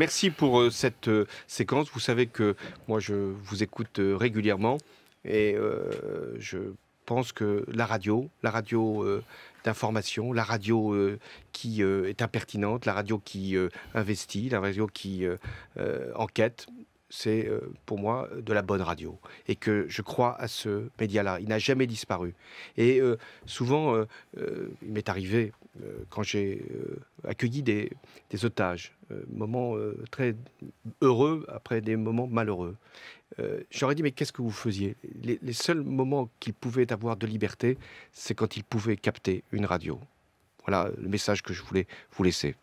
Merci pour euh, cette euh, séquence. Vous savez que moi, je vous écoute euh, régulièrement et je pense que la radio, la radio d'information, la radio qui est impertinente, la radio qui investit, la radio qui enquête, c'est pour moi de la bonne radio et que je crois à ce média-là. Il n'a jamais disparu. Et souvent, il m'est arrivé, euh, quand j'ai euh, accueilli des, otages. Euh, moments très heureux après des moments malheureux. J'aurais dit, mais qu'est-ce que vous faisiez les, les seuls moments qu'ils pouvaient avoir de liberté, c'est quand ils pouvaient capter une radio. Voilà le message que je voulais vous laisser.